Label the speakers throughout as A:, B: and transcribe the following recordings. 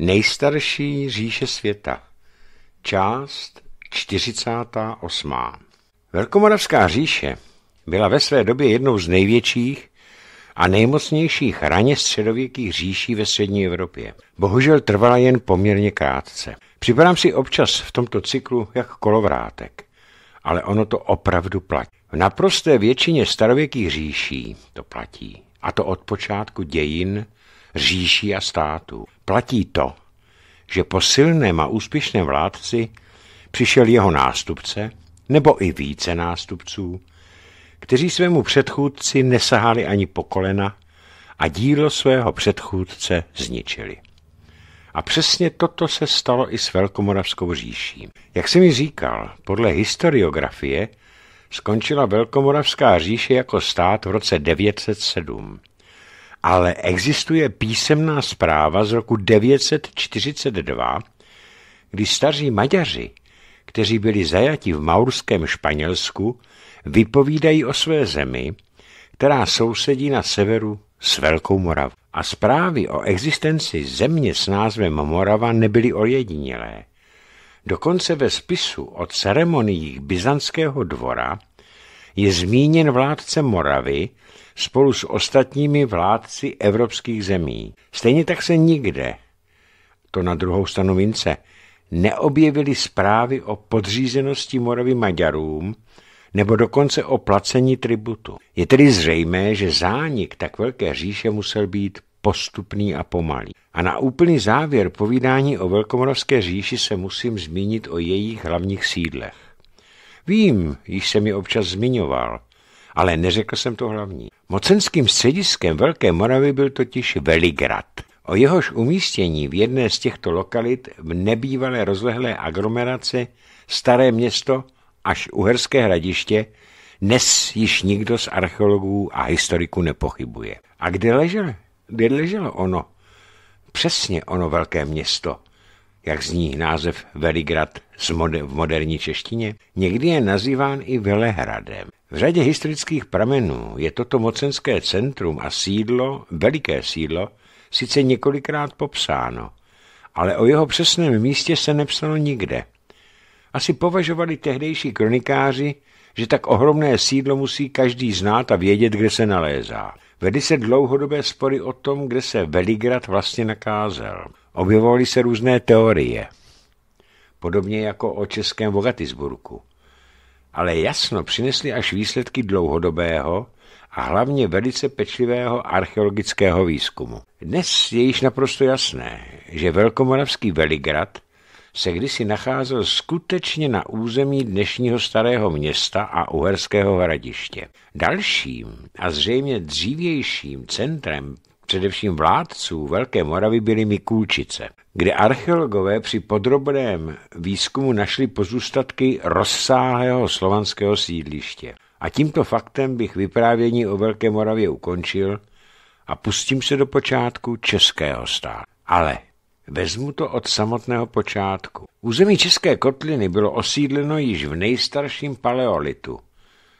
A: Nejstarší říše světa. Část 48. Velkomoravská říše byla ve své době jednou z největších a nejmocnějších raně středověkých říší ve střední Evropě. Bohužel trvala jen poměrně krátce. Připadám si občas v tomto cyklu jak kolovrátek, ale ono to opravdu platí. V naprosté většině starověkých říší to platí, a to od počátku dějin říší a států. Platí to, že po silném a úspěšném vládci přišel jeho nástupce, nebo i více nástupců, kteří svému předchůdci nesahali ani po kolena a dílo svého předchůdce zničili. A přesně toto se stalo i s Velkomoravskou říší. Jak jsem mi říkal, podle historiografie skončila Velkomoravská říše jako stát v roce 907 ale existuje písemná zpráva z roku 942, kdy staří Maďaři, kteří byli zajati v maurském Španělsku, vypovídají o své zemi, která sousedí na severu s Velkou Moravou. A zprávy o existenci země s názvem Morava nebyly ojedinělé. Dokonce ve spisu o ceremoniích byzantského dvora je zmíněn vládce Moravy, spolu s ostatními vládci evropských zemí. Stejně tak se nikde, to na druhou stranu mince, neobjevily zprávy o podřízenosti Moravy Maďarům nebo dokonce o placení tributu. Je tedy zřejmé, že zánik tak velké říše musel být postupný a pomalý. A na úplný závěr povídání o Velkomoravské říši se musím zmínit o jejich hlavních sídlech. Vím, již jsem je občas zmiňoval, ale neřekl jsem to hlavní. Mocenským střediskem Velké Moravy byl totiž Veligrad. O jehož umístění v jedné z těchto lokalit v nebývalé rozlehlé aglomeraci Staré město až Uherské hradiště dnes již nikdo z archeologů a historiků nepochybuje. A kde leželo? Kde leželo ono? Přesně ono velké město, jak zní název Veligrad v moderní češtině, někdy je nazýván i Velehradem. V řadě historických pramenů je toto mocenské centrum a sídlo, veliké sídlo, sice několikrát popsáno, ale o jeho přesném místě se nepsalo nikde. Asi považovali tehdejší kronikáři, že tak ohromné sídlo musí každý znát a vědět, kde se nalézá. Vedy se dlouhodobé spory o tom, kde se Veligrad vlastně nakázel. Objevovaly se různé teorie, podobně jako o českém Vogatisburku. Ale jasno přinesly až výsledky dlouhodobého a hlavně velice pečlivého archeologického výzkumu. Dnes je již naprosto jasné, že velkomoravský Veligrad se kdysi nacházel skutečně na území dnešního starého města a uherského hradiště. Dalším a zřejmě dřívějším centrem především vládců Velké Moravy byly Mikulčice, kde archeologové při podrobném výzkumu našli pozůstatky rozsáhlého slovanského sídliště. A tímto faktem bych vyprávění o Velké Moravě ukončil a pustím se do počátku českého státu. Ale vezmu to od samotného počátku. Území České kotliny bylo osídleno již v nejstarším paleolitu –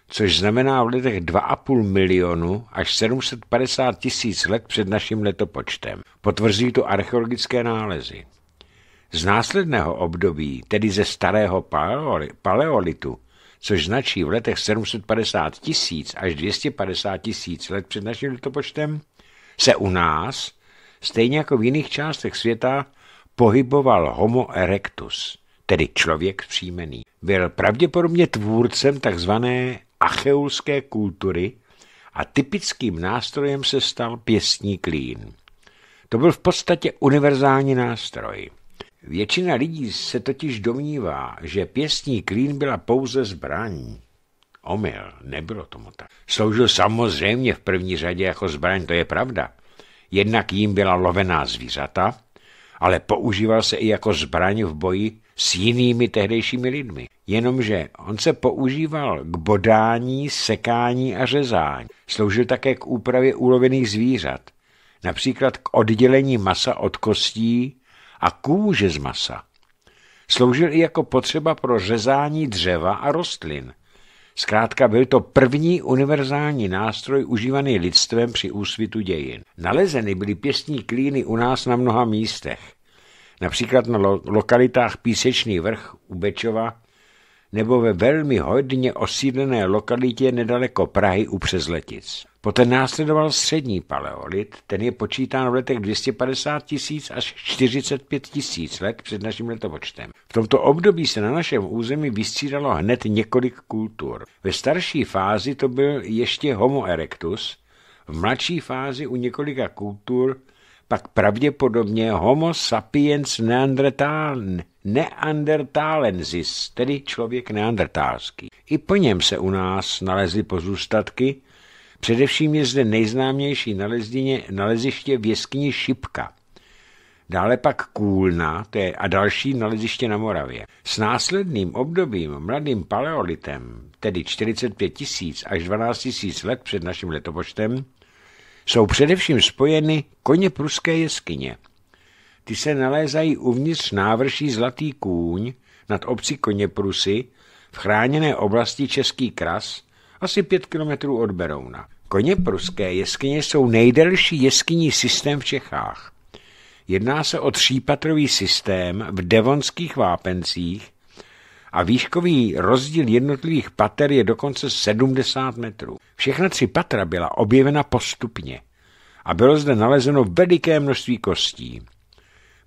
A: což znamená v letech 2,5 milionu až 750 tisíc let před naším letopočtem. Potvrzují to archeologické nálezy. Z následného období, tedy ze starého paleolitu, což značí v letech 750 tisíc až 250 tisíc let před naším letopočtem, se u nás, stejně jako v jiných částech světa, pohyboval Homo erectus, tedy člověk příjmený. Byl pravděpodobně tvůrcem takzvané acheulské kultury a typickým nástrojem se stal pěstní klín. To byl v podstatě univerzální nástroj. Většina lidí se totiž domnívá, že pěstní klín byla pouze zbraň. Omyl, nebylo tomu tak. Sloužil samozřejmě v první řadě jako zbraň, to je pravda. Jednak jim byla lovená zvířata, ale používal se i jako zbraň v boji s jinými tehdejšími lidmi. Jenomže on se používal k bodání, sekání a řezání. Sloužil také k úpravě ulovených zvířat, například k oddělení masa od kostí a kůže z masa. Sloužil i jako potřeba pro řezání dřeva a rostlin. Zkrátka byl to první univerzální nástroj užívaný lidstvem při úsvitu dějin. Nalezeny byly pěstní klíny u nás na mnoha místech například na lo- lokalitách Písečný vrch u Bečova nebo ve velmi hodně osídlené lokalitě nedaleko Prahy u Přezletic. Poté následoval střední paleolit, ten je počítán v letech 250 tisíc až 45 tisíc let před naším letopočtem. V tomto období se na našem území vystřídalo hned několik kultur. Ve starší fázi to byl ještě Homo erectus, v mladší fázi u několika kultur pak pravděpodobně Homo sapiens neandertalen, neandertalensis, tedy člověk neandertálský. I po něm se u nás nalezly pozůstatky, především je zde nejznámější nalezdině, naleziště v jeskyni Šipka. Dále pak Kůlna to je, a další naleziště na Moravě. S následným obdobím mladým paleolitem, tedy 45 000 až 12 000 let před naším letopočtem, jsou především spojeny koně pruské jeskyně. Ty se nalézají uvnitř návrší Zlatý kůň nad obcí Koněprusy v chráněné oblasti Český kras, asi pět kilometrů od Berouna. Koněpruské jeskyně jsou nejdelší jeskyní systém v Čechách. Jedná se o třípatrový systém v devonských vápencích, a výškový rozdíl jednotlivých pater je dokonce 70 metrů. Všechna tři patra byla objevena postupně a bylo zde nalezeno veliké množství kostí.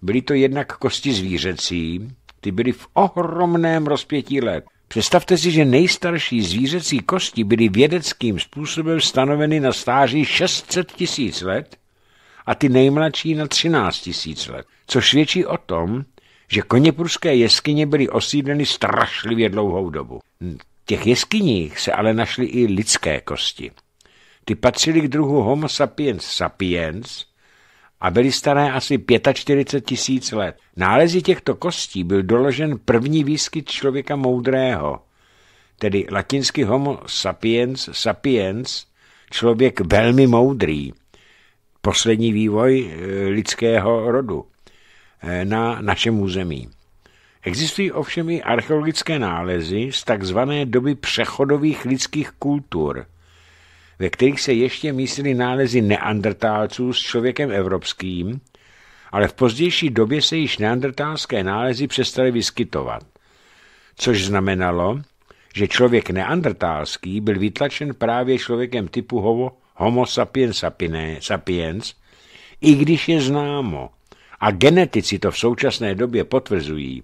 A: Byly to jednak kosti zvířecí, ty byly v ohromném rozpětí let. Představte si, že nejstarší zvířecí kosti byly vědeckým způsobem stanoveny na stáří 600 tisíc let a ty nejmladší na 13 tisíc let, což svědčí o tom, že koněpruské jeskyně byly osídleny strašlivě dlouhou dobu. V těch jeskyních se ale našly i lidské kosti. Ty patřily k druhu Homo sapiens sapiens a byly staré asi 45 tisíc let. Nálezy těchto kostí byl doložen první výskyt člověka moudrého, tedy latinsky Homo sapiens sapiens, člověk velmi moudrý, poslední vývoj eh, lidského rodu. Eh, na našem území. Existují ovšem i archeologické nálezy z takzvané doby přechodových lidských kultur, ve kterých se ještě mísily nálezy neandrtálců s člověkem evropským, ale v pozdější době se již neandrtálské nálezy přestaly vyskytovat, což znamenalo, že člověk neandrtálský byl vytlačen právě člověkem typu homo sapiens sapiens, i když je známo, a genetici to v současné době potvrzují,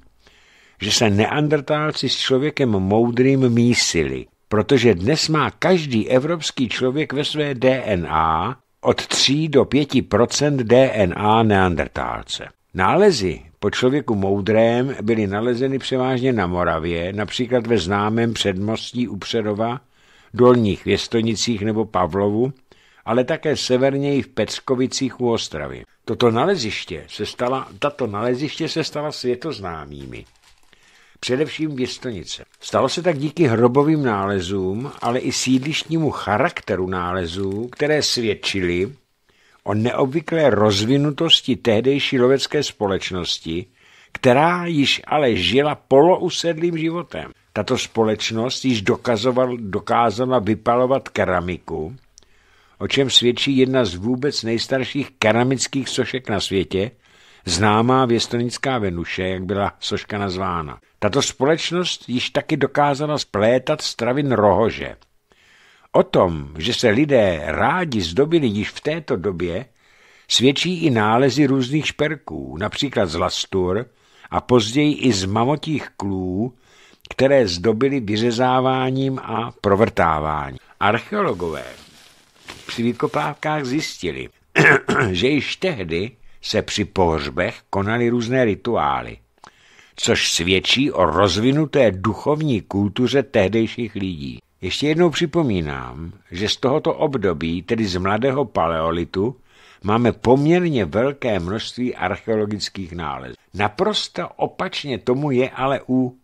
A: že se neandrtálci s člověkem moudrým mísili, protože dnes má každý evropský člověk ve své DNA od 3 do 5 DNA neandrtálce. Nálezy po člověku moudrém byly nalezeny převážně na Moravě, například ve známém předmostí u Předova, Dolních Věstonicích nebo Pavlovu, ale také severněji v Peckovicích u Ostravy. Toto naleziště se stala, tato naleziště se stala světoznámými. Především Jistonice. Stalo se tak díky hrobovým nálezům, ale i sídlištnímu charakteru nálezů, které svědčily o neobvyklé rozvinutosti tehdejší lovecké společnosti, která již ale žila polousedlým životem. Tato společnost již dokazoval, dokázala vypalovat keramiku, o čem svědčí jedna z vůbec nejstarších keramických sošek na světě, známá věstonická Venuše, jak byla soška nazvána. Tato společnost již taky dokázala splétat stravin rohože. O tom, že se lidé rádi zdobili již v této době, svědčí i nálezy různých šperků, například z lastur a později i z mamotích klů, které zdobily vyřezáváním a provrtáváním. Archeologové při výkopávkách zjistili, že již tehdy se při pohřbech konaly různé rituály, což svědčí o rozvinuté duchovní kultuře tehdejších lidí. Ještě jednou připomínám, že z tohoto období, tedy z mladého paleolitu, máme poměrně velké množství archeologických nálezů. Naprosto opačně tomu je ale u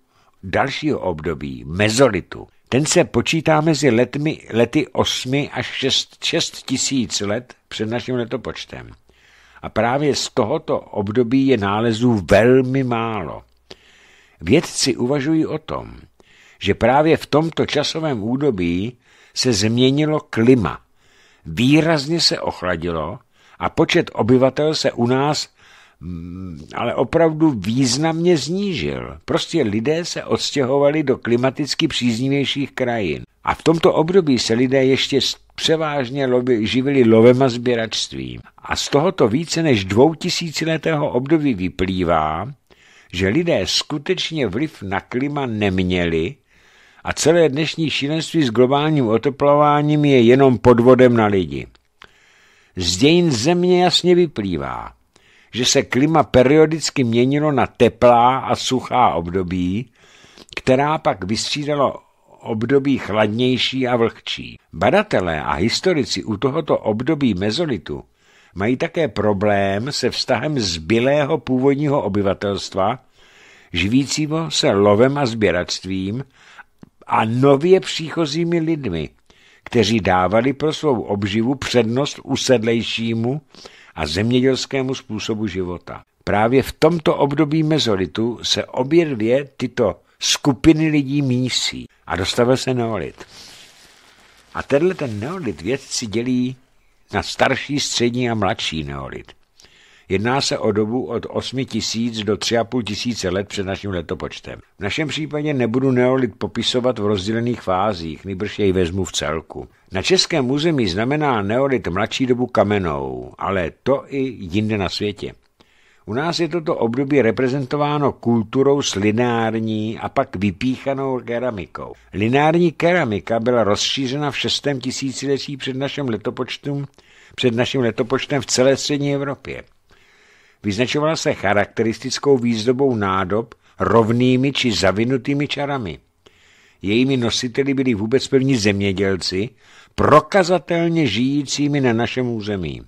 A: dalšího období, mezolitu. Ten se počítá mezi letmi, lety 8 až 6, 6 tisíc let před naším letopočtem. A právě z tohoto období je nálezů velmi málo. Vědci uvažují o tom, že právě v tomto časovém údobí se změnilo klima. Výrazně se ochladilo a počet obyvatel se u nás Mm, ale opravdu významně znížil. Prostě lidé se odstěhovali do klimaticky příznivějších krajin. A v tomto období se lidé ještě převážně lovi, živili lovem a sběračstvím. A z tohoto více než dvoutisíciletého období vyplývá, že lidé skutečně vliv na klima neměli a celé dnešní šílenství s globálním oteplováním je jenom podvodem na lidi. Z dějin země jasně vyplývá, že se klima periodicky měnilo na teplá a suchá období, která pak vystřídalo období chladnější a vlhčí. Badatelé a historici u tohoto období mezolitu mají také problém se vztahem zbylého původního obyvatelstva, živícího se lovem a sběračstvím a nově příchozími lidmi, kteří dávali pro svou obživu přednost usedlejšímu a zemědělskému způsobu života. Právě v tomto období mezolitu se obě dvě tyto skupiny lidí mísí a dostavil se neolit. A tenhle ten neolit vědci dělí na starší, střední a mladší neolit. Jedná se o dobu od 8 tisíc do 3,5 tisíce let před naším letopočtem. V našem případě nebudu neolit popisovat v rozdělených fázích, nejbrž jej vezmu v celku. Na českém území znamená neolit mladší dobu kamenou, ale to i jinde na světě. U nás je toto období reprezentováno kulturou s lineární a pak vypíchanou keramikou. Lineární keramika byla rozšířena v 6. tisíciletí před naším letopočtem, před naším letopočtem v celé střední Evropě. Vyznačovala se charakteristickou výzdobou nádob, rovnými či zavinutými čarami. Jejími nositeli byli vůbec první zemědělci, prokazatelně žijícími na našem území.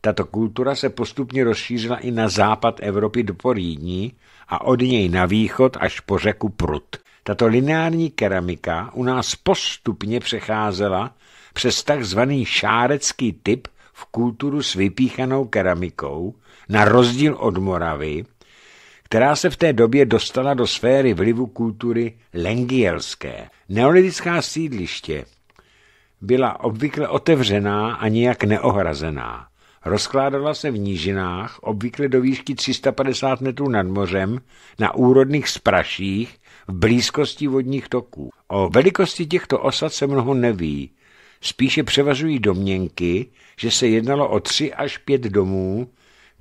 A: Tato kultura se postupně rozšířila i na západ Evropy do Porídní a od něj na východ až po řeku Prut. Tato lineární keramika u nás postupně přecházela přes takzvaný šárecký typ v kulturu s vypíchanou keramikou, na rozdíl od Moravy, která se v té době dostala do sféry vlivu kultury lengielské. Neolitická sídliště byla obvykle otevřená a nijak neohrazená. Rozkládala se v nížinách, obvykle do výšky 350 metrů nad mořem, na úrodných spraších, v blízkosti vodních toků. O velikosti těchto osad se mnoho neví. Spíše převažují domněnky, že se jednalo o 3 až 5 domů,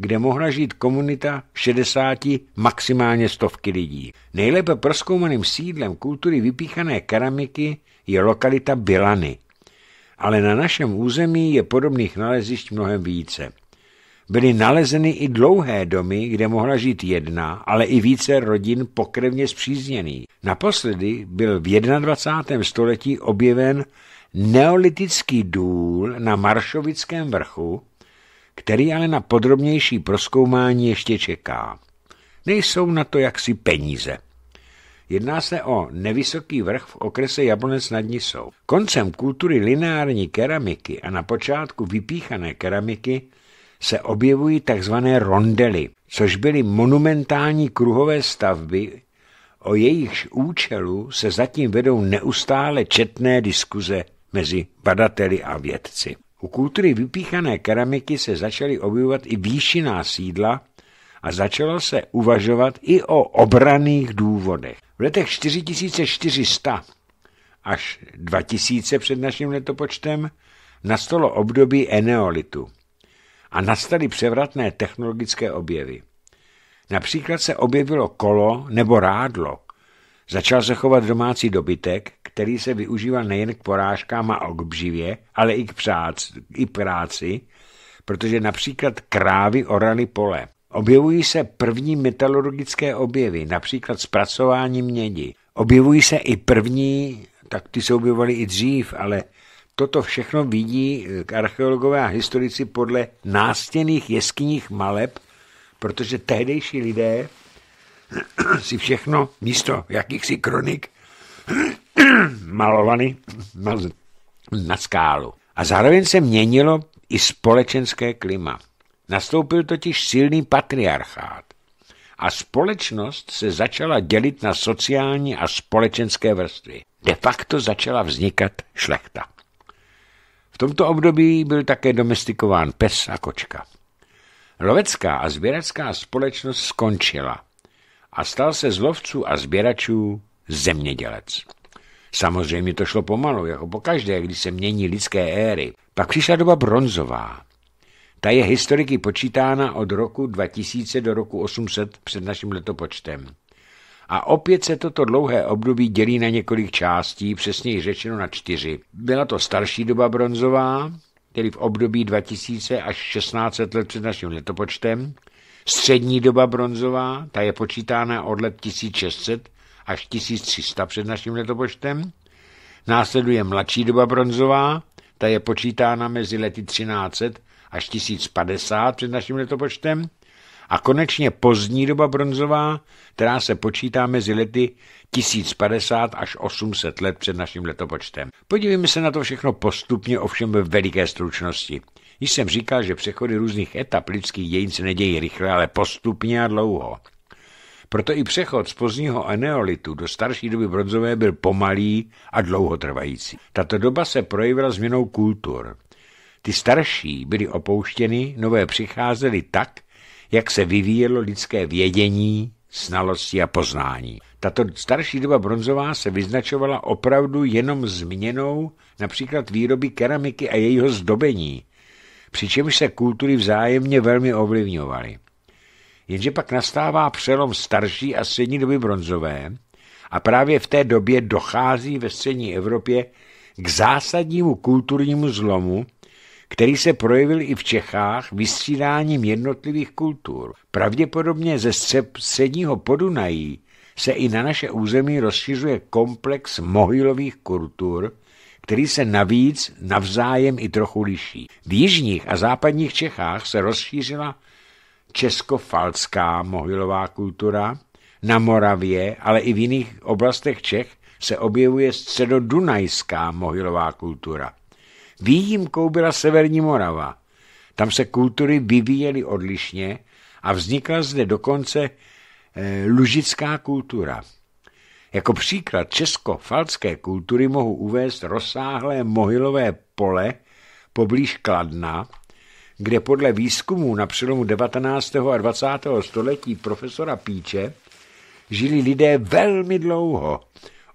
A: kde mohla žít komunita 60, maximálně stovky lidí. Nejlépe proskoumaným sídlem kultury vypíchané keramiky je lokalita Bilany, ale na našem území je podobných nalezišť mnohem více. Byly nalezeny i dlouhé domy, kde mohla žít jedna, ale i více rodin pokrevně zpřízněný. Naposledy byl v 21. století objeven neolitický důl na Maršovickém vrchu, který ale na podrobnější proskoumání ještě čeká. Nejsou na to jaksi peníze. Jedná se o nevysoký vrch v okrese Jablonec nad Nisou. Koncem kultury lineární keramiky a na počátku vypíchané keramiky se objevují tzv. rondely, což byly monumentální kruhové stavby, o jejichž účelu se zatím vedou neustále četné diskuze mezi badateli a vědci. U kultury vypíchané keramiky se začaly objevovat i výšiná sídla a začalo se uvažovat i o obraných důvodech. V letech 4400 až 2000 před naším letopočtem nastalo období eneolitu a nastaly převratné technologické objevy. Například se objevilo kolo nebo rádlo, Začal se chovat domácí dobytek, který se využíval nejen k porážkám a obživě, ale i k přác, i práci, protože například krávy orali pole. Objevují se první metalurgické objevy, například zpracování mědi. Objevují se i první, tak ty se objevovaly i dřív, ale toto všechno vidí eh, archeologové a historici podle nástěných jeskyních maleb, protože tehdejší lidé si všechno místo jakýchsi kronik malovaný na, na skálu. A zároveň se měnilo i společenské klima. Nastoupil totiž silný patriarchát a společnost se začala dělit na sociální a společenské vrstvy. De facto začala vznikat šlechta. V tomto období byl také domestikován pes a kočka. Lovecká a sběracká společnost skončila a stal se z lovců a sběračů zemědělec. Samozřejmě to šlo pomalu, jako po každé, když se mění lidské éry. Pak přišla doba bronzová. Ta je historiky počítána od roku 2000 do roku 800 před naším letopočtem. A opět se toto dlouhé období dělí na několik částí, přesněji řečeno na čtyři. Byla to starší doba bronzová, tedy v období 2000 až 1600 let před naším letopočtem, Střední doba bronzová, ta je počítána od let 1600 až 1300 před naším letopočtem. Následuje mladší doba bronzová, ta je počítána mezi lety 1300 až 1050 před naším letopočtem a konečně pozdní doba bronzová, která se počítá mezi lety 1050 až 800 let před naším letopočtem. Podívejme se na to všechno postupně, ovšem ve veliké stručnosti. Již jsem říkal, že přechody různých etap lidských dějin se nedějí rychle, ale postupně a dlouho. Proto i přechod z pozdního eneolitu do starší doby bronzové byl pomalý a dlouhotrvající. Tato doba se projevila změnou kultur. Ty starší byly opouštěny, nové přicházely tak, jak se vyvíjelo lidské vědění, znalosti a poznání. Tato starší doba bronzová se vyznačovala opravdu jenom změnou například výroby keramiky a jejího zdobení, přičemž se kultury vzájemně velmi ovlivňovaly. Jenže pak nastává přelom starší a střední doby bronzové a právě v té době dochází ve střední Evropě k zásadnímu kulturnímu zlomu, který se projevil i v Čechách vystřídáním jednotlivých kultur. Pravděpodobně ze středního Podunají se i na naše území rozšiřuje komplex mohylových kultur, který se navíc navzájem i trochu liší. V jižních a západních Čechách se rozšířila česko-falská mohylová kultura, na Moravě, ale i v jiných oblastech Čech se objevuje středodunajská mohylová kultura. Výjimkou byla Severní Morava. Tam se kultury vyvíjely odlišně a vznikla zde dokonce e, lužická kultura. Jako příklad česko-falské kultury mohu uvést rozsáhlé mohylové pole poblíž Kladna, kde podle výzkumů na přelomu 19. a 20. století profesora Píče žili lidé velmi dlouho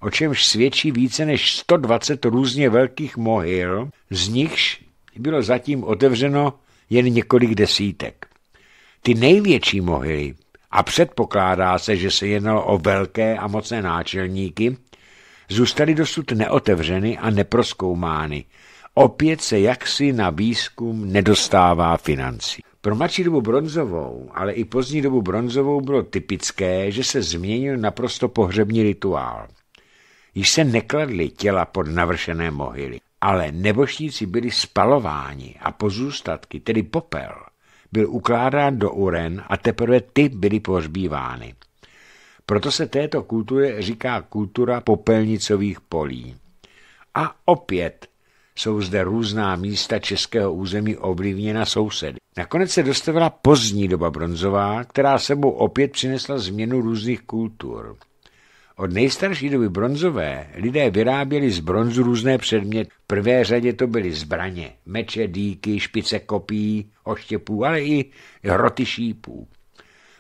A: o čemž svědčí více než 120 různě velkých mohyl, z nichž bylo zatím otevřeno jen několik desítek. Ty největší mohyly, a předpokládá se, že se jednalo o velké a mocné náčelníky, zůstaly dosud neotevřeny a neproskoumány. Opět se jaksi na výzkum nedostává financí. Pro mladší dobu bronzovou, ale i pozdní dobu bronzovou bylo typické, že se změnil naprosto pohřební rituál již se nekladly těla pod navršené mohyly, ale nebožníci byli spalováni a pozůstatky, tedy popel, byl ukládán do uren a teprve ty byly pohřbívány. Proto se této kultuře říká kultura popelnicových polí. A opět jsou zde různá místa českého území ovlivněna sousedy. Nakonec se dostavila pozdní doba bronzová, která sebou opět přinesla změnu různých kultur. Od nejstarší doby bronzové lidé vyráběli z bronzu různé předměty. V prvé řadě to byly zbraně, meče, dýky, špice kopí, oštěpů, ale i hroty šípů.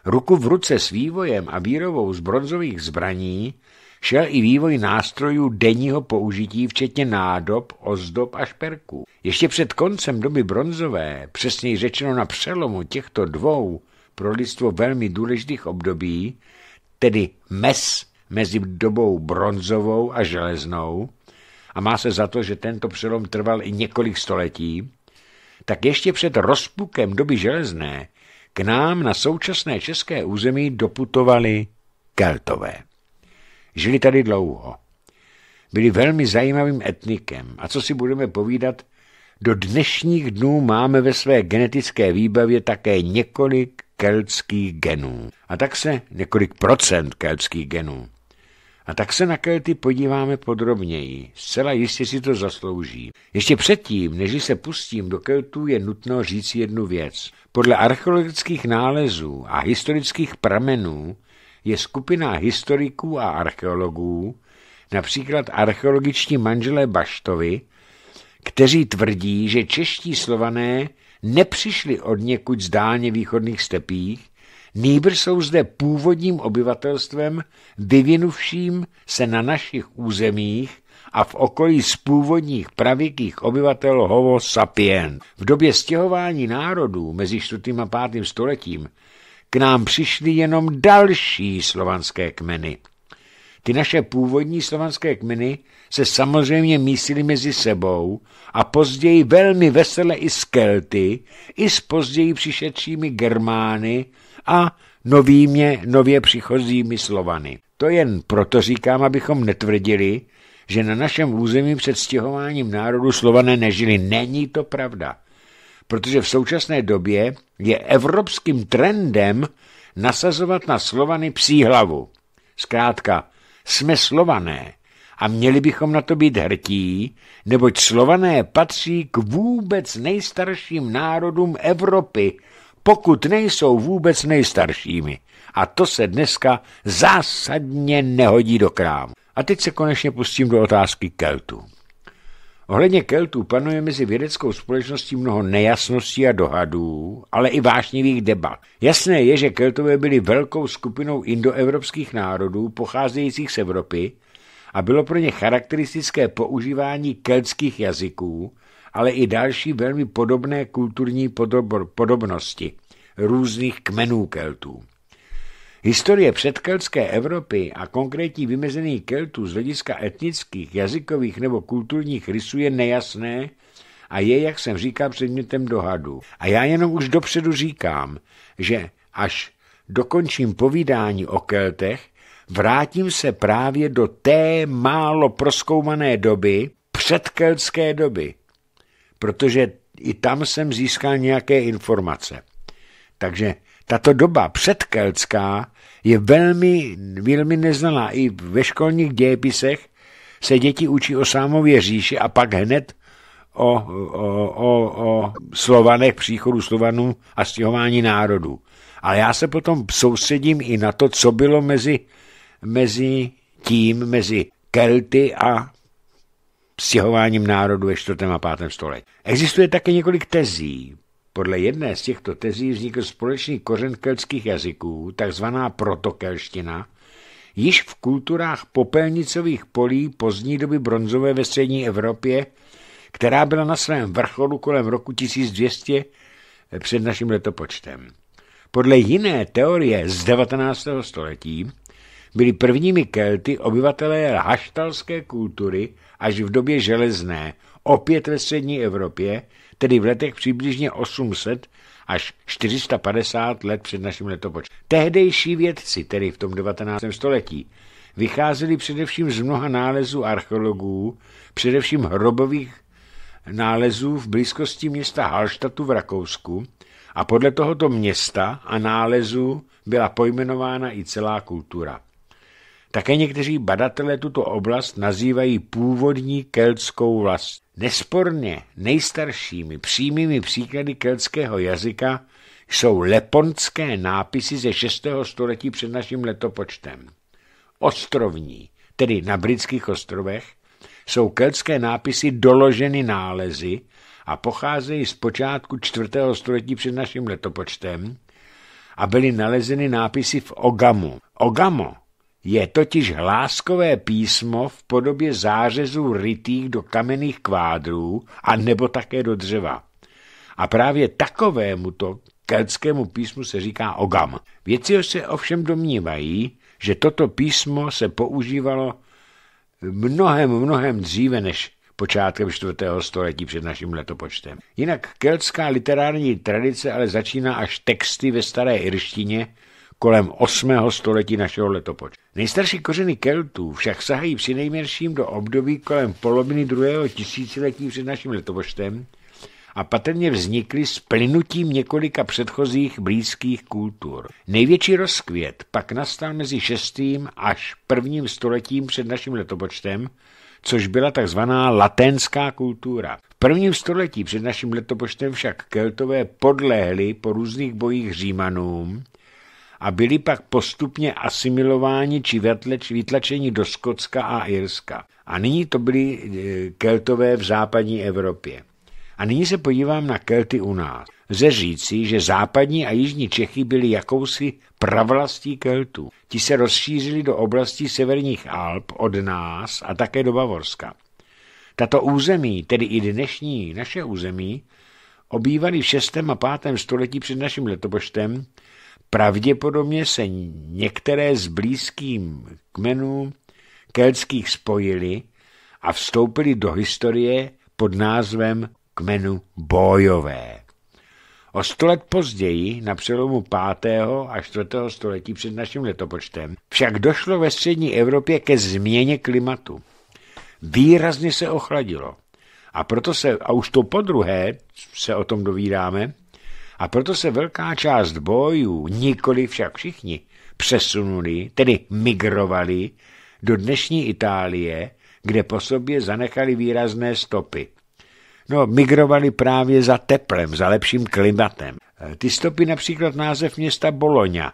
A: Ruku v ruce s vývojem a výrovou z bronzových zbraní šel i vývoj nástrojů denního použití, včetně nádob, ozdob a šperků. Ještě před koncem doby bronzové, přesněji řečeno na přelomu těchto dvou pro lidstvo velmi důležitých období, tedy mes mezi dobou bronzovou a železnou a má se za to, že tento přelom trval i několik století, tak ještě před rozpukem doby železné k nám na současné české území doputovali Keltové. Žili tady dlouho. Byli velmi zajímavým etnikem a co si budeme povídat, do dnešních dnů máme ve své genetické výbavě také několik keltských genů. A tak se několik procent keltských genů. A tak se na Kelty podíváme podrobněji. Zcela jistě si to zaslouží. Ještě předtím, než se pustím do Keltů, je nutno říct jednu věc. Podle archeologických nálezů a historických pramenů je skupina historiků a archeologů, například archeologičtí manželé Baštovi, kteří tvrdí, že čeští slované nepřišli od někud z dálně východních stepích, Nýbrž jsou zde původním obyvatelstvem, vyvinuvším se na našich územích a v okolí z původních pravěkých obyvatel Homo sapien. V době stěhování národů mezi 4. a 5. stoletím k nám přišly jenom další slovanské kmeny. Ty naše původní slovanské kmeny se samozřejmě mísily mezi sebou a později velmi vesele i skelty i s později přišedšími Germány a novými, nově přichozími Slovany. To jen proto říkám, abychom netvrdili, že na našem území před stěhováním národu Slované nežili. Není to pravda, protože v současné době je evropským trendem nasazovat na Slovany psí hlavu. Zkrátka, jsme Slované a měli bychom na to být hrtí, neboť Slované patří k vůbec nejstarším národům Evropy pokud nejsou vůbec nejstaršími. A to se dneska zásadně nehodí do krámu. A teď se konečně pustím do otázky Keltů. Ohledně Keltů panuje mezi vědeckou společností mnoho nejasností a dohadů, ale i vášnivých debat. Jasné je, že Keltové byli velkou skupinou indoevropských národů pocházejících z Evropy a bylo pro ně charakteristické používání keltských jazyků, ale i další velmi podobné kulturní podobnosti různých kmenů Keltů. Historie předkeltské Evropy a konkrétní vymezený Keltů z hlediska etnických, jazykových nebo kulturních rysů je nejasné a je, jak jsem říkal, předmětem dohadu. A já jenom už dopředu říkám, že až dokončím povídání o Keltech, vrátím se právě do té málo proskoumané doby, předkeltské doby, protože i tam jsem získal nějaké informace. Takže tato doba předkeltská je velmi, velmi neznaná. I ve školních dějepisech se děti učí o Sámově říši a pak hned o, o, o, o Slovanech, příchodu Slovanů a stěhování národů. Ale já se potom soustředím i na to, co bylo mezi, mezi tím, mezi Kelty a stěhováním národu ve 4. a 5. století. Existuje také několik tezí. Podle jedné z těchto tezí vznikl společný kořen keltských jazyků, takzvaná protokelština, již v kulturách popelnicových polí pozdní doby bronzové ve střední Evropě, která byla na svém vrcholu kolem roku 1200 před naším letopočtem. Podle jiné teorie z 19. století byli prvními Kelty obyvatelé haštalské kultury, až v době železné, opět ve střední Evropě, tedy v letech přibližně 800 až 450 let před naším letopočtem. Tehdejší vědci, tedy v tom 19. století, vycházeli především z mnoha nálezů archeologů, především hrobových nálezů v blízkosti města Halštatu v Rakousku a podle tohoto města a nálezů byla pojmenována i celá kultura. Také někteří badatelé tuto oblast nazývají původní keltskou vlast. Nesporně nejstaršími přímými příklady keltského jazyka jsou leponské nápisy ze 6. století před naším letopočtem. Ostrovní, tedy na britských ostrovech, jsou keltské nápisy doloženy nálezy a pocházejí z počátku 4. století před naším letopočtem a byly nalezeny nápisy v Ogamu. Ogamo je totiž hláskové písmo v podobě zářezů rytých do kamenných kvádrů a nebo také do dřeva. A právě takovému to keltskému písmu se říká ogam. Věci se ovšem domnívají, že toto písmo se používalo mnohem, mnohem dříve než počátkem 4. století před naším letopočtem. Jinak keltská literární tradice ale začíná až texty ve staré irštině, kolem 8. století našeho letopočtu. Nejstarší kořeny Keltů však sahají při nejmenším do období kolem poloviny druhého tisíciletí před naším letopočtem a patrně vznikly s plynutím několika předchozích blízkých kultur. Největší rozkvět pak nastal mezi 6. až 1. stoletím před naším letopočtem, což byla tzv. laténská kultura. V prvním století před naším letopočtem však keltové podléhli po různých bojích římanům a byli pak postupně asimilováni či vytlačeni do Skotska a Irska. A nyní to byli e, keltové v západní Evropě. A nyní se podívám na kelty u nás. Ze říci, že západní a jižní Čechy byly jakousi pravlastí keltů. Ti se rozšířili do oblasti severních Alp od nás a také do Bavorska. Tato území, tedy i dnešní naše území, obývali v 6. a 5. století před naším letopočtem Pravděpodobně se některé z blízkým kmenům keltských spojili a vstoupili do historie pod názvem kmenu bojové. O sto let později, na přelomu 5. a 4. století před naším letopočtem, však došlo ve střední Evropě ke změně klimatu. Výrazně se ochladilo. A proto se, a už to podruhé se o tom dovídáme, a proto se velká část bojů, nikoli však všichni, přesunuli, tedy migrovali, do dnešní Itálie, kde po sobě zanechali výrazné stopy. No, migrovali právě za teplem, za lepším klimatem. E, ty stopy například název města Boloňa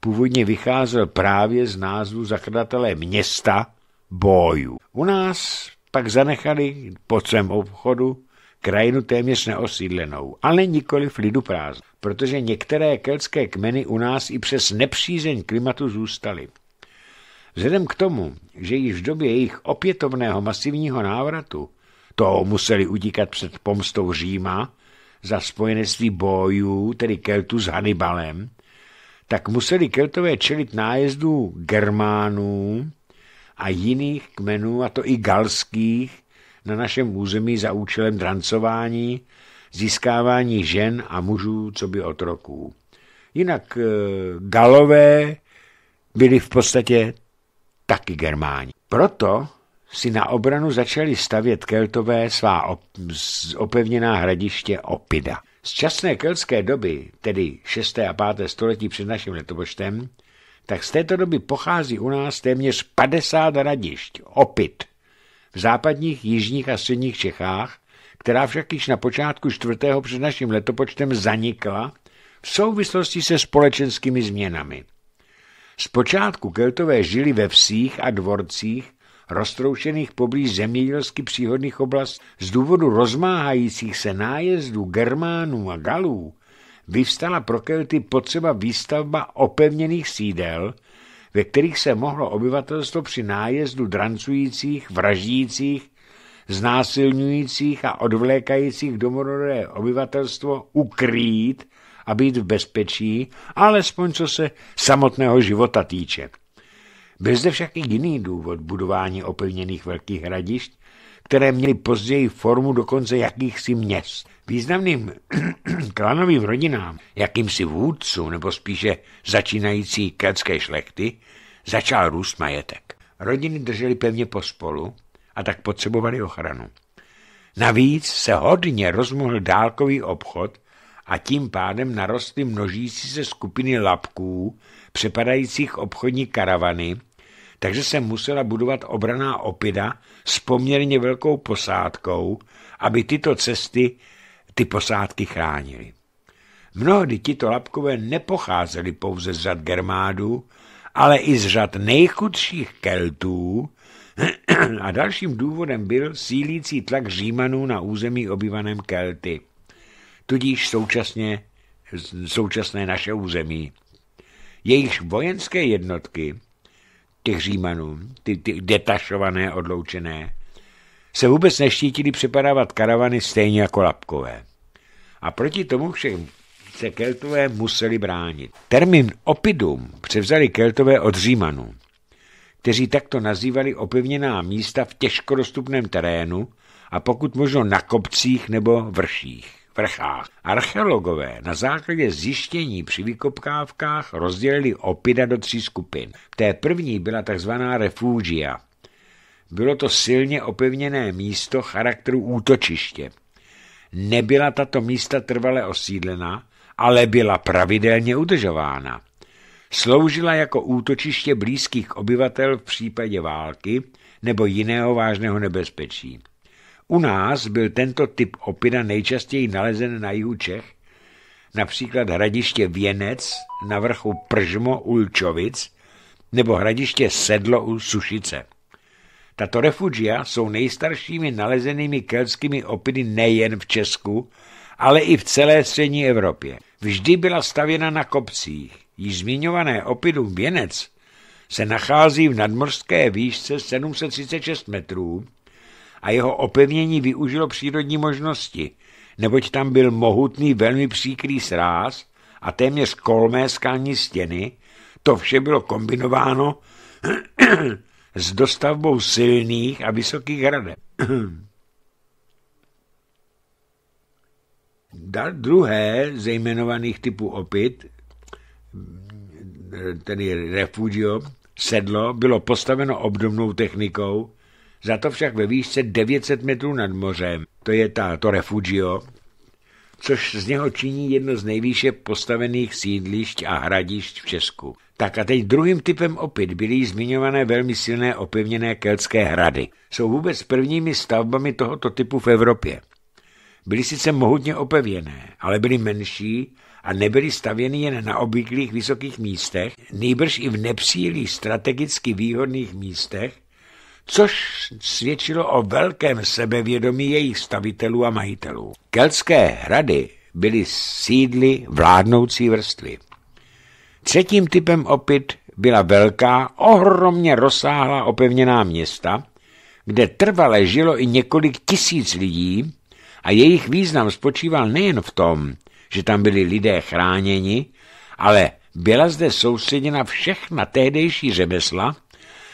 A: původně vycházel právě z názvu zakladatele města Bojů. U nás pak zanechali po svém obchodu krajinu téměř neosídlenou, ale nikoli v lidu prázd, protože některé keltské kmeny u nás i přes nepřízeň klimatu zůstaly. Vzhledem k tomu, že již v době jejich opětovného masivního návratu to museli utíkat před pomstou Říma za spojenectví bojů, tedy Keltu s Hannibalem, tak museli Keltové čelit nájezdu Germánů a jiných kmenů, a to i galských, na našem území za účelem drancování, získávání žen a mužů, co by otroků. Jinak eh, galové byli v podstatě taky germáni. Proto si na obranu začali stavět keltové svá op opevněná hradiště Opida. Z časné keltské doby, tedy 6. a 5. století před naším letopočtem, tak z této doby pochází u nás téměř 50 radišť, opit v západních, jižních a středních Čechách, která však již na počátku čtvrtého před naším letopočtem zanikla v souvislosti se společenskými změnami. Zpočátku keltové žili ve vsích a dvorcích, roztroušených poblíž zemědělsky příhodných oblast z důvodu rozmáhajících se nájezdů Germánů a Galů, vyvstala pro Kelty potřeba výstavba opevněných sídel – ve kterých se mohlo obyvatelstvo při nájezdu drancujících, vraždících, znásilňujících a odvlékajících domorodé obyvatelstvo ukrýt a být v bezpečí, alespoň co se samotného života týče. Byl zde však i jiný důvod budování opevněných velkých hradišť, které měly později formu dokonce jakýchsi měst. Významným klanovým rodinám, jakýmsi vůdcům nebo spíše začínající keltské šlechty, začal růst majetek. Rodiny držely pevně pospolu a tak potřebovali ochranu. Navíc se hodně rozmohl dálkový obchod a tím pádem narostly množící se skupiny labků, přepadajících obchodní karavany, takže se musela budovat obraná opida s poměrně velkou posádkou, aby tyto cesty ty posádky chránily. Mnohdy tito lapkové nepocházeli pouze z řad germádů, ale i z řad nejchudších keltů a dalším důvodem byl sílící tlak římanů na území obývaném kelty, tudíž současně, současné naše území. Jejich vojenské jednotky těch Římanů, ty, ty detašované, odloučené, se vůbec neštítili přepadávat karavany stejně jako Lapkové. A proti tomu všem se Keltové museli bránit. Termín opidum převzali Keltové od Římanů, kteří takto nazývali opevněná místa v těžko dostupném terénu a pokud možno na kopcích nebo vrších sprchách. Archeologové na základě zjištění při vykopkávkách rozdělili opida do tří skupin. V té první byla tzv. refugia. Bylo to silně opevněné místo charakteru útočiště. Nebyla tato místa trvale osídlena, ale byla pravidelně udržována. Sloužila jako útočiště blízkých obyvatel v případě války nebo jiného vážného nebezpečí. U nás byl tento typ opina nejčastěji nalezen na jihu Čech, například hradiště Věnec na vrchu Pržmo Ulčovic nebo hradiště Sedlo u Sušice. Tato refugia jsou nejstaršími nalezenými keltskými opiny nejen v Česku, ale i v celé střední Evropě. Vždy byla stavěna na kopcích. Již zmiňované opidum Věnec se nachází v nadmořské výšce 736 metrů a jeho opevnění využilo přírodní možnosti, neboť tam byl mohutný, velmi příkrý sráz a téměř kolmé skalní stěny, to vše bylo kombinováno s dostavbou silných a vysokých hradeb. Druhé ze jmenovaných typů opit, tedy refugio, sedlo, bylo postaveno obdobnou technikou, za to však ve výšce 900 metrů nad mořem, to je ta Torre Fugio, což z něho činí jedno z nejvýše postavených sídlišť a hradišť v Česku. Tak a teď druhým typem opět byly zmiňované velmi silné opevněné keltské hrady. Jsou vůbec prvními stavbami tohoto typu v Evropě. Byly sice mohutně opevněné, ale byly menší a nebyly stavěny jen na obvyklých vysokých místech, nejbrž i v nepřílých strategicky výhodných místech, což svědčilo o velkém sebevědomí jejich stavitelů a majitelů. Keltské hrady byly sídly vládnoucí vrstvy. Třetím typem opit byla velká, ohromně rozsáhlá opevněná města, kde trvale žilo i několik tisíc lidí a jejich význam spočíval nejen v tom, že tam byli lidé chráněni, ale byla zde soustředěna všechna tehdejší řemesla,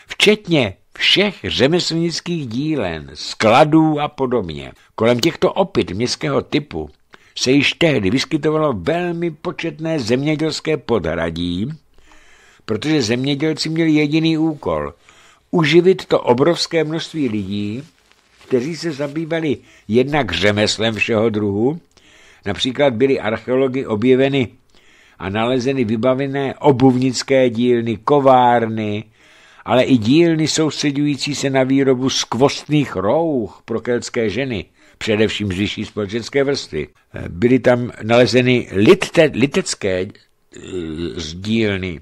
A: včetně všech řemeslnických dílen, skladů a podobně. Kolem těchto opit městského typu se již tehdy vyskytovalo velmi početné zemědělské podhradí, protože zemědělci měli jediný úkol – uživit to obrovské množství lidí, kteří se zabývali jednak řemeslem všeho druhu, například byly archeology objeveny a nalezeny vybavené obuvnické dílny, kovárny, ale i dílny soustředující se na výrobu skvostných rouch pro keltské ženy, především z vyšší společenské vrstvy. Byly tam nalezeny litte, litecké eh, dílny,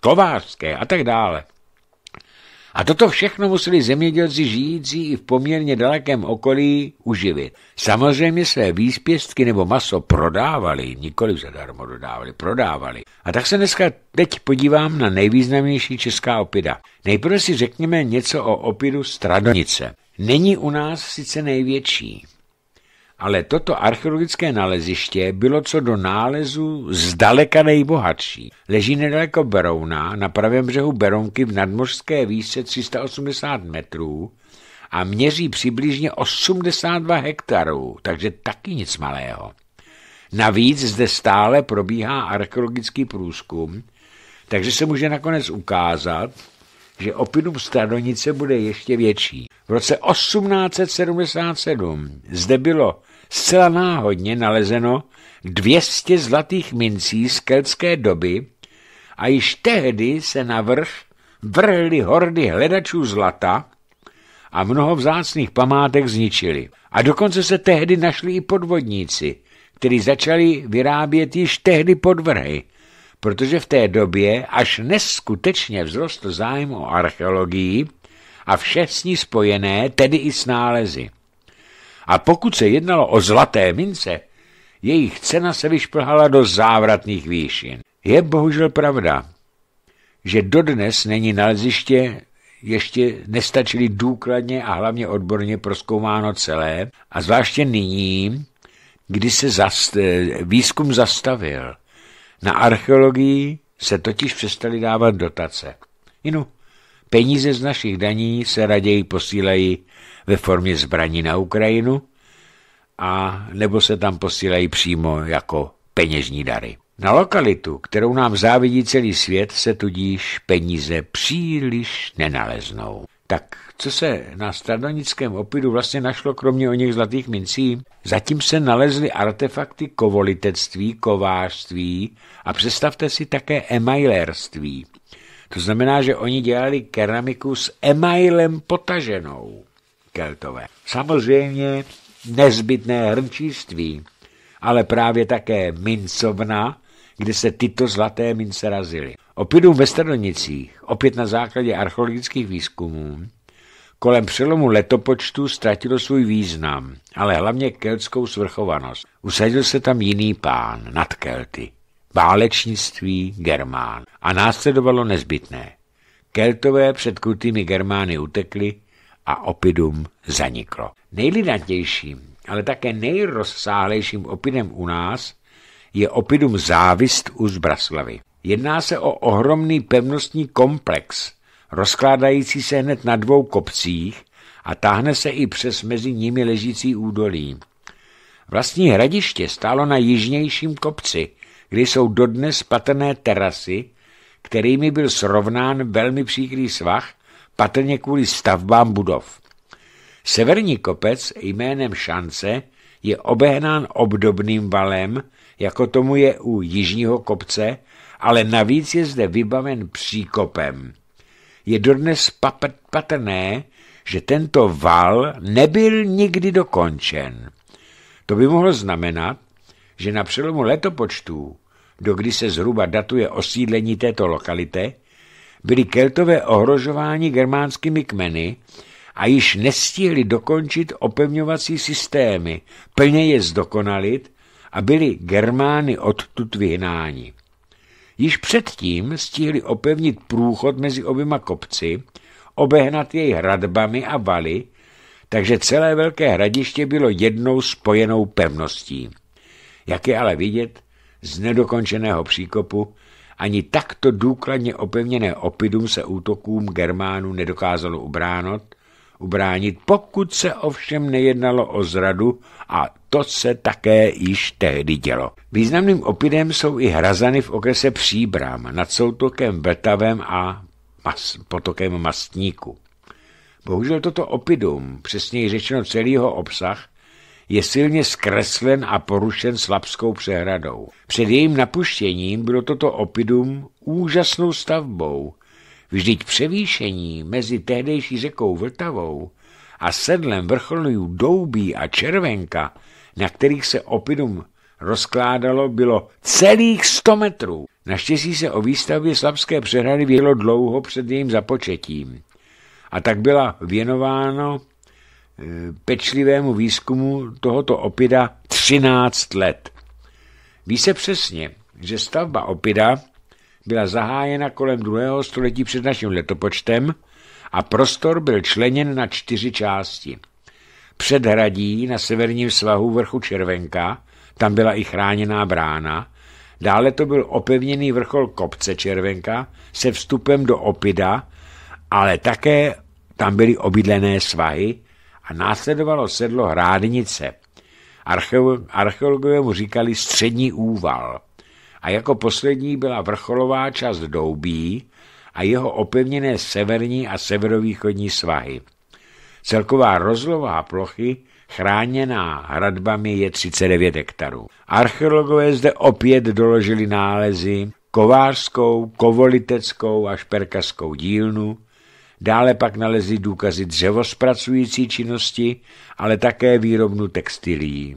A: kovářské a tak dále. A toto všechno museli zemědělci žijící i v poměrně dalekém okolí uživit. Samozřejmě své výspěstky nebo maso prodávali, nikoli zadarmo dodávali, prodávali. A tak se dneska teď podívám na nejvýznamnější česká opida. Nejprve si řekněme něco o opidu Stradonice. Není u nás sice největší, ale toto archeologické naleziště bylo co do nálezu zdaleka nejbohatší. Leží nedaleko Berouna, na pravém břehu Berounky v nadmořské výšce 380 metrů a měří přibližně 82 hektarů, takže taky nic malého. Navíc zde stále probíhá archeologický průzkum, takže se může nakonec ukázat, že opinum stradonice bude ještě větší. V roce 1877 zde bylo zcela náhodně nalezeno 200 zlatých mincí z keltské doby a již tehdy se na vrch vrhly hordy hledačů zlata a mnoho vzácných památek zničili. A dokonce se tehdy našli i podvodníci, kteří začali vyrábět již tehdy podvrhy, protože v té době až neskutečně vzrostl zájem o archeologii a vše s ní spojené, tedy i s nálezy a pokud se jednalo o zlaté mince, jejich cena se vyšplhala do závratných výšin. Je bohužel pravda, že dodnes není naleziště ještě nestačili důkladně a hlavně odborně proskoumáno celé a zvláště nyní, kdy se zast, výzkum zastavil. Na archeologii se totiž přestali dávat dotace. Inu, peníze z našich daní se raději posílají ve formě zbraní na Ukrajinu a nebo se tam posílají přímo jako peněžní dary. Na lokalitu, kterou nám závidí celý svět, se tudíž peníze příliš nenaleznou. Tak co se na stradonickém opidu vlastně našlo kromě o něch zlatých mincí? Zatím se nalezly artefakty kovolitectví, kovářství a představte si také emailerství. To znamená, že oni dělali keramiku s emailem potaženou. Keltové. Samozřejmě nezbytné hrnčíství, ale právě také mincovna, kde se tyto zlaté mince razily. Opět ve Stradonicích, opět na základě archeologických výzkumů, kolem přelomu letopočtu ztratilo svůj význam, ale hlavně keltskou svrchovanost. Usadil se tam jiný pán nad Kelty, válečnictví Germán a následovalo nezbytné. Keltové před krutými Germány utekli, a opidum zaniklo. Nejlidnatějším, ale také nejrozsáhlejším opidem u nás je opidum závist u Zbraslavy. Jedná se o ohromný pevnostní komplex, rozkládající se hned na dvou kopcích a táhne se i přes mezi nimi ležící údolí. Vlastní hradiště stálo na jižnějším kopci, kde jsou dodnes patrné terasy, kterými byl srovnán velmi příkrý svah, patrně kvůli stavbám budov. Severní kopec jménem Šance je obehnán obdobným valem, jako tomu je u jižního kopce, ale navíc je zde vybaven příkopem. Je dodnes patrné, že tento val nebyl nikdy dokončen. To by mohlo znamenat, že na přelomu letopočtů, do kdy se zhruba datuje osídlení této lokality, byli keltové ohrožováni germánskými kmeny a již nestihli dokončit opevňovací systémy, plně je zdokonalit a byli germány odtud vyhnáni. Již předtím stihli opevnit průchod mezi oběma kopci, obehnat jej hradbami a valy, takže celé velké hradiště bylo jednou spojenou pevností. Jak je ale vidět, z nedokončeného příkopu ani takto důkladně opevněné opidum se útokům Germánů nedokázalo ubránit, ubránit, pokud se ovšem nejednalo o zradu a to se také již tehdy dělo. Významným opidem jsou i hrazany v okrese Příbram nad soutokem Vltavem a mas, potokem Mastníku. Bohužel toto opidum, přesněji řečeno celý jeho obsah, je silně zkreslen a porušen slabskou přehradou. Před jejím napuštěním bylo toto opidum úžasnou stavbou. Vždyť převýšení mezi tehdejší řekou Vltavou a sedlem vrcholů Doubí a Červenka, na kterých se opidum rozkládalo, bylo celých 100 metrů. Naštěstí se o výstavbě Slabské přehrady vědělo dlouho před jejím započetím a tak byla věnováno Eh, pečlivému výzkumu tohoto opida 13 let. Ví se přesně, že stavba opida byla zahájena kolem druhého století před naším letopočtem a prostor byl členěn na čtyři části. Předhradí na severním svahu vrchu Červenka, tam byla i chráněná brána, dále to byl opevněný vrchol kopce Červenka se vstupem do opida, ale také tam byly obydlené svahy, a následovalo sedlo Hrádnice. Archeologové mu říkali střední úval a jako poslední byla vrcholová část Doubí a jeho opevněné severní a severovýchodní svahy. Celková rozloha plochy chráněná hradbami je 39 hektarů. Archeologové zde opět doložili nálezy kovářskou, kovoliteckou a šperkaskou dílnu, Dále pak nalezli důkazy dřevospracující činnosti, ale také výrobnu textilií.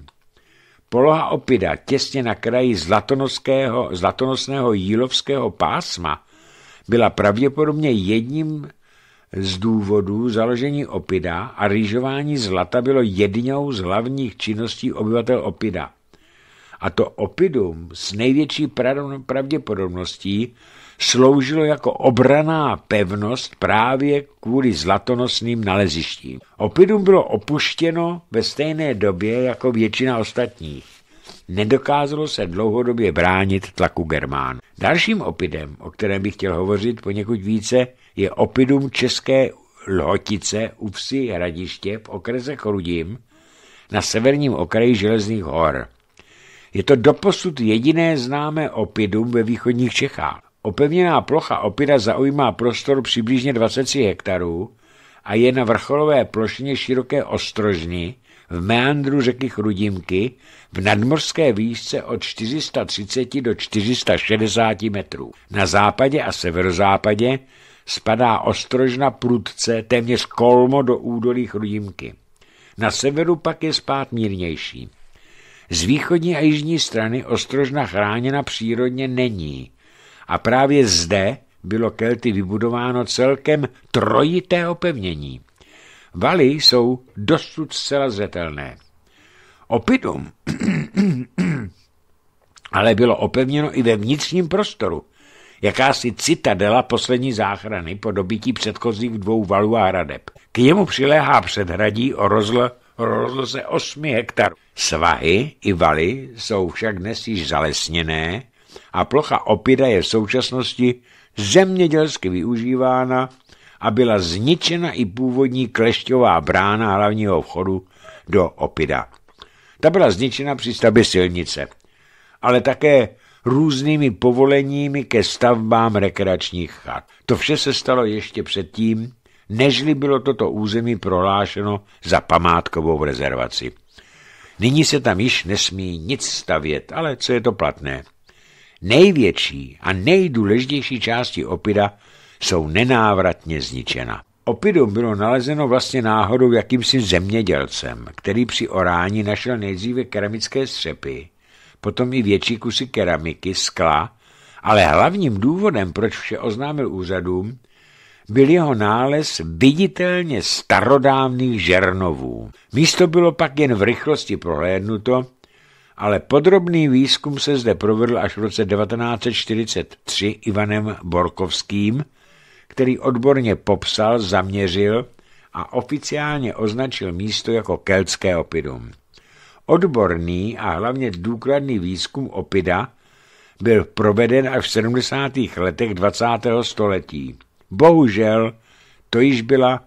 A: Poloha Opida těsně na kraji zlatonosného jílovského pásma byla pravděpodobně jedním z důvodů založení Opida a rýžování zlata bylo jednou z hlavních činností obyvatel Opida. A to Opidum s největší pravděpodobností sloužilo jako obraná pevnost právě kvůli zlatonosným nalezištím. Opidum bylo opuštěno ve stejné době jako většina ostatních. Nedokázalo se dlouhodobě bránit tlaku Germánů. Dalším opidem, o kterém bych chtěl hovořit poněkud více, je opidum České Lhotice u Vsi Hradiště v okrese Chrudim na severním okraji Železných hor. Je to doposud jediné známé opidum ve východních Čechách. Opevněná plocha Opida zaujímá prostor přibližně 20 hektarů a je na vrcholové plošině široké ostrožny v meandru řeky Chrudimky v nadmořské výšce od 430 do 460 metrů. Na západě a severozápadě spadá ostrožna prudce téměř kolmo do údolí Chrudimky. Na severu pak je spát mírnější. Z východní a jižní strany ostrožna chráněna přírodně není, a právě zde bylo Kelty vybudováno celkem trojité opevnění. Valy jsou dosud zcela zřetelné. Opidum ale bylo opevněno i ve vnitřním prostoru. Jakási citadela poslední záchrany po dobití předchozích dvou valů a hradeb. K němu přiléhá předhradí o rozle, rozloze 8 hektarů. Svahy i valy jsou však dnes již zalesněné a plocha Opida je v současnosti zemědělsky využívána a byla zničena i původní klešťová brána hlavního vchodu do Opida. Ta byla zničena při stavbě silnice, ale také různými povoleními ke stavbám rekreačních chat. To vše se stalo ještě předtím, nežli bylo toto území prohlášeno za památkovou rezervaci. Nyní se tam již nesmí nic stavět, ale co je to platné? největší a nejdůležitější části Opida jsou nenávratně zničena. Opidum bylo nalezeno vlastně náhodou jakýmsi zemědělcem, který při orání našel nejdříve keramické střepy, potom i větší kusy keramiky, skla, ale hlavním důvodem, proč vše oznámil úřadům, byl jeho nález viditelně starodávných žernovů. Místo bylo pak jen v rychlosti prohlédnuto ale podrobný výzkum se zde provedl až v roce 1943 Ivanem Borkovským, který odborně popsal, zaměřil a oficiálně označil místo jako keltské opidum. Odborný a hlavně důkladný výzkum opida byl proveden až v 70. letech 20. století. Bohužel to již byla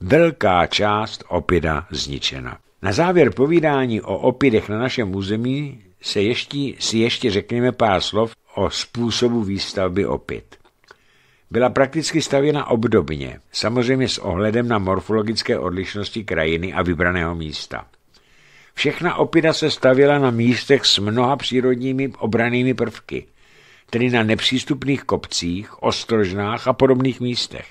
A: velká část opida zničena. Na závěr povídání o opidech na našem území se ještě, si ještě řekněme pár slov o způsobu výstavby opit. Byla prakticky stavěna obdobně, samozřejmě s ohledem na morfologické odlišnosti krajiny a vybraného místa. Všechna opida se stavěla na místech s mnoha přírodními obranými prvky, tedy na nepřístupných kopcích, ostrožnách a podobných místech.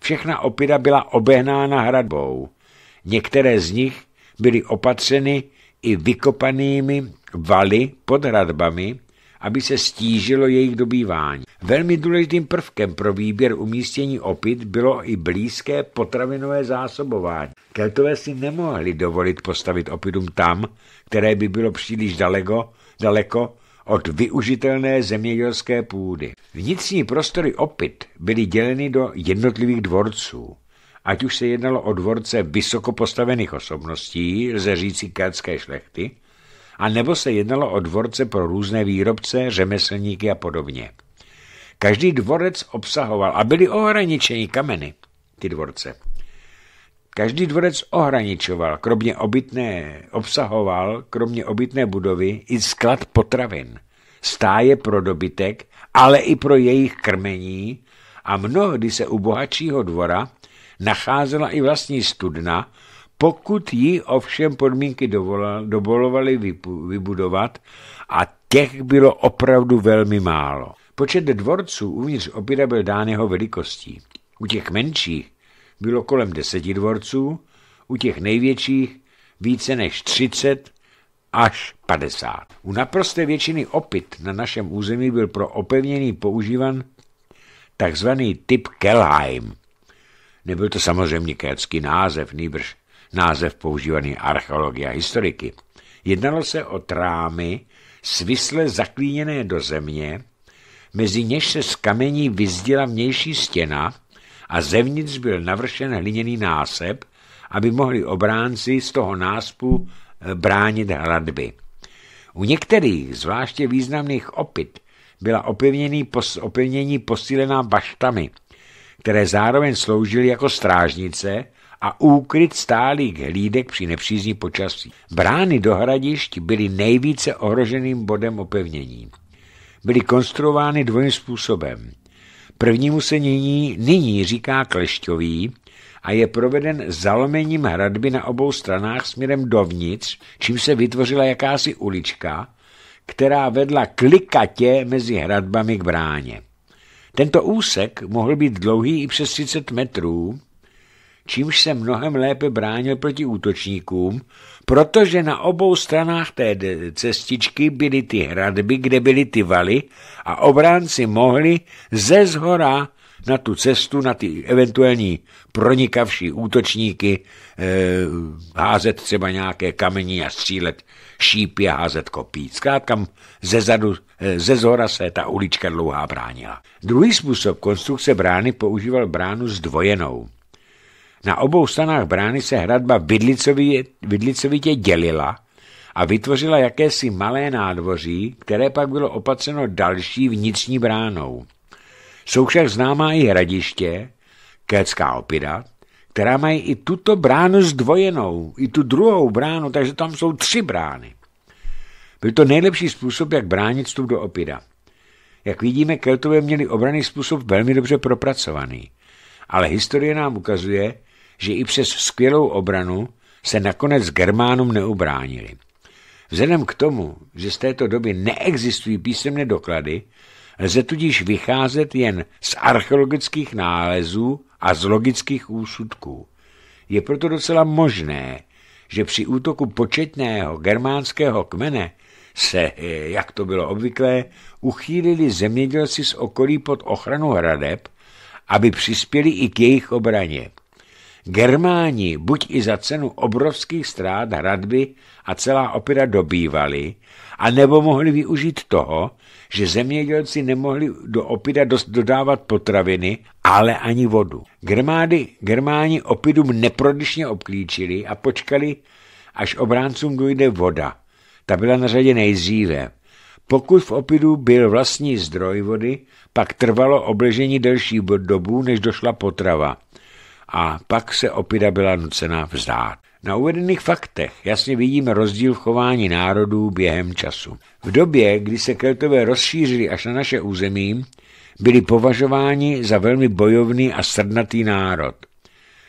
A: Všechna opida byla obehnána hradbou, některé z nich byly opatřeny i vykopanými valy pod hradbami, aby se stížilo jejich dobývání. Velmi důležitým prvkem pro výběr umístění opit bylo i blízké potravinové zásobování. Keltové si nemohli dovolit postavit opidum tam, které by bylo příliš daleko, daleko od využitelné zemědělské půdy. Vnitřní prostory opit byly děleny do jednotlivých dvorců ať už se jednalo o dvorce vysoko postavených osobností, lze říci keltské šlechty, a nebo se jednalo o dvorce pro různé výrobce, řemeslníky a podobně. Každý dvorec obsahoval, a byly ohraničení kameny, ty dvorce. Každý dvorec ohraničoval, kromě obytné, obsahoval, kromě obytné budovy, i sklad potravin, stáje pro dobytek, ale i pro jejich krmení a mnohdy se u bohatšího dvora nacházela i vlastní studna, pokud ji ovšem podmínky dovolovaly vybudovat a těch bylo opravdu velmi málo. Počet dvorců uvnitř opěra byl dán jeho velikostí. U těch menších bylo kolem deseti dvorců, u těch největších více než třicet až padesát. U naprosté většiny opit na našem území byl pro opevnění používan takzvaný typ Kelheim, Nebyl to samozřejmě kécký název, nýbrž název používaný archeologi a historiky. Jednalo se o trámy svisle zaklíněné do země, mezi něž se z kamení vyzděla vnější stěna a zevnitř byl navršen hliněný násep, aby mohli obránci z toho náspu eh, bránit hradby. U některých, zvláště významných opit, byla opevnění posílená baštami – které zároveň sloužily jako strážnice a úkryt stálých hlídek při nepřízní počasí. Brány do hradišť byly nejvíce ohroženým bodem opevnění. Byly konstruovány dvojím způsobem. Prvnímu se nyní, nyní říká klešťový a je proveden zalomením hradby na obou stranách směrem dovnitř, čím se vytvořila jakási ulička, která vedla klikatě mezi hradbami k bráně. Tento úsek mohl být dlouhý i přes 30 metrů, čímž se mnohem lépe bránil proti útočníkům, protože na obou stranách té cestičky byly ty hradby, kde byly ty valy a obránci mohli ze zhora na tu cestu, na ty eventuální pronikavší útočníky eh, házet třeba nějaké kamení a střílet šípy a házet kopí. Zkrátka ze, zadu, eh, ze zhora se ta ulička dlouhá bránila. Druhý způsob konstrukce brány používal bránu zdvojenou. Na obou stranách brány se hradba vidlicovitě, vidlicovitě dělila a vytvořila jakési malé nádvoří, které pak bylo opatřeno další vnitřní bránou. Jsou však známá i hradiště, Kécká opida, která mají i tuto bránu zdvojenou, i tu druhou bránu, takže tam jsou tři brány. Byl to nejlepší způsob, jak bránit vstup do opida. Jak vidíme, Keltové měli obraný způsob velmi dobře propracovaný. Ale historie nám ukazuje, že i přes skvělou obranu se nakonec Germánům neubránili. Vzhledem k tomu, že z této doby neexistují písemné doklady, Lze tudíž vycházet jen z archeologických nálezů a z logických úsudků. Je proto docela možné, že při útoku početného germánského kmene se, eh, jak to bylo obvyklé, uchýlili zemědělci z okolí pod ochranu hradeb, aby přispěli i k jejich obraně. Germáni buď i za cenu obrovských ztrát hradby a celá opera dobývali, a nebo mohli využít toho, že zemědělci nemohli do opida dost dodávat potraviny, ale ani vodu. Germády, germáni opidum neprodyšně obklíčili a počkali, až obráncům dojde voda. Ta byla na řadě nejdříve. Pokud v opidu byl vlastní zdroj vody, pak trvalo obležení delší dobu, než došla potrava. A pak se opida byla nucená vzdát. Na uvedených faktech jasně vidíme rozdíl v chování národů během času. V době, kdy se Keltové rozšířili až na naše území, byli považováni za velmi bojovný a srdnatý národ.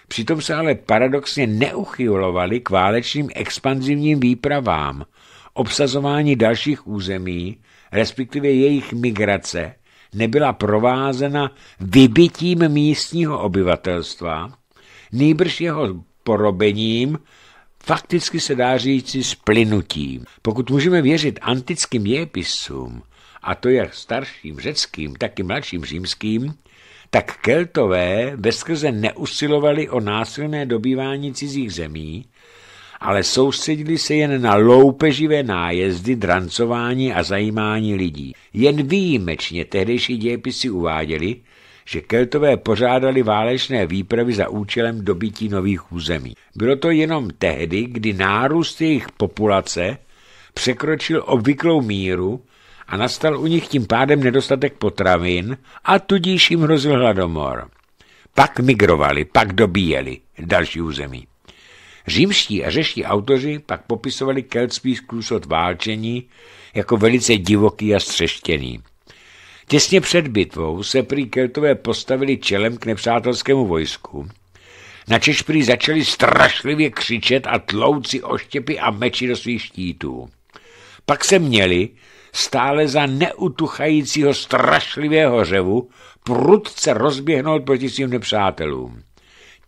A: Přitom se ale paradoxně neuchylovali k válečným expanzivním výpravám, obsazování dalších území, respektive jejich migrace, nebyla provázena vybitím místního obyvatelstva, nýbrž jeho porobením, fakticky se dá říci splynutím. Pokud můžeme věřit antickým dějepisům, a to jak starším řeckým, tak i mladším římským, tak keltové veskrze neusilovali o násilné dobývání cizích zemí, ale soustředili se jen na loupeživé nájezdy, drancování a zajímání lidí. Jen výjimečně tehdejší dějepisy uváděli, že Keltové pořádali válečné výpravy za účelem dobytí nových území. Bylo to jenom tehdy, kdy nárůst jejich populace překročil obvyklou míru a nastal u nich tím pádem nedostatek potravin a tudíž jim hrozil hladomor. Pak migrovali, pak dobíjeli další území. Římští a řeští autoři pak popisovali keltský od válčení jako velice divoký a střeštěný. Těsně před bitvou se prý Keltové postavili čelem k nepřátelskému vojsku. Na Češ prý začali strašlivě křičet a tlouci oštěpy a meči do svých štítů. Pak se měli, stále za neutuchajícího strašlivého řevu, prudce rozběhnout proti svým nepřátelům.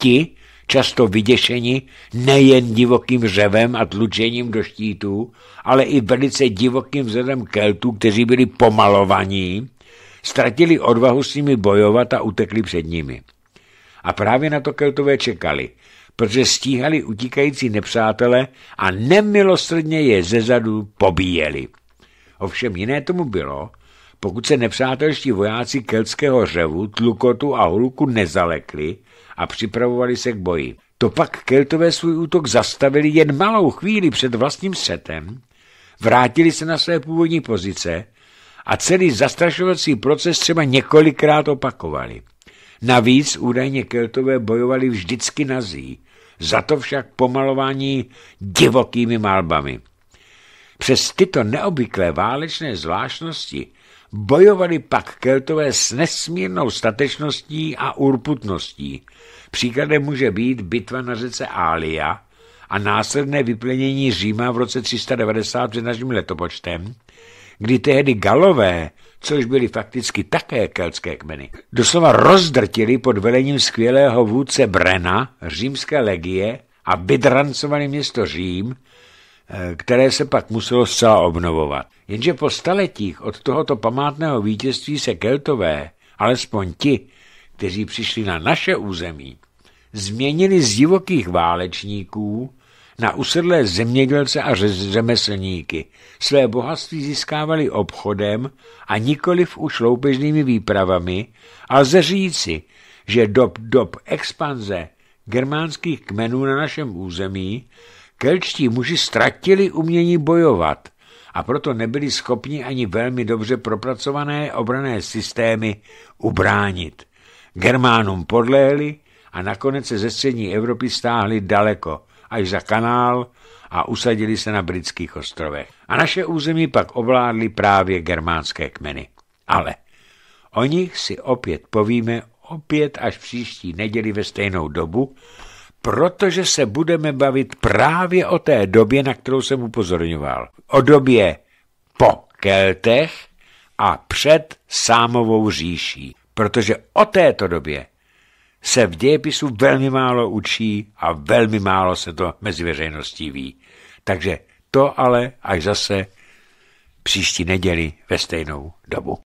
A: Ti, často vyděšeni nejen divokým řevem a tlučením do štítů, ale i velice divokým vzhledem keltů, kteří byli pomalovaní, ztratili odvahu s nimi bojovat a utekli před nimi. A právě na to keltové čekali, protože stíhali utíkající nepřátele a nemilosrdně je zezadu pobíjeli. Ovšem jiné tomu bylo, pokud se nepřátelští vojáci keltského řevu, tlukotu a hluku nezalekli a připravovali se k boji. To pak keltové svůj útok zastavili jen malou chvíli před vlastním setem, vrátili se na své původní pozice a celý zastrašovací proces třeba několikrát opakovali. Navíc údajně keltové bojovali vždycky na zí, za to však pomalování divokými malbami. Přes tyto neobvyklé válečné zvláštnosti bojovali pak keltové s nesmírnou statečností a urputností. Příkladem může být bitva na řece Ália a následné vyplenění Říma v roce 390 před naším letopočtem, kdy tehdy galové, což byly fakticky také keltské kmeny, doslova rozdrtili pod velením skvělého vůdce Brena římské legie a vydrancovali město Řím, eh, které se pak muselo zcela obnovovat. Jenže po staletích od tohoto památného vítězství se keltové, alespoň ti, kteří přišli na naše území, změnili z divokých válečníků na usedlé zemědělce a řemeslníky. Své bohatství získávali obchodem a nikoliv už loupežnými výpravami, a lze říci, že dob, dob expanze germánských kmenů na našem území kelčtí muži ztratili umění bojovat a proto nebyli schopni ani velmi dobře propracované obrané systémy ubránit. Germánům podléhli a nakonec se ze střední Evropy stáhli daleko, až za kanál a usadili se na britských ostrovech. A naše území pak ovládly právě germánské kmeny. Ale o nich si opět povíme opět až příští neděli ve stejnou dobu, protože se budeme bavit právě o té době, na kterou jsem upozorňoval. O době po Keltech a před Sámovou říší, protože o této době se v dějepisu velmi málo učí a velmi málo se to mezi veřejností ví. Takže to ale až zase příští neděli ve stejnou dobu.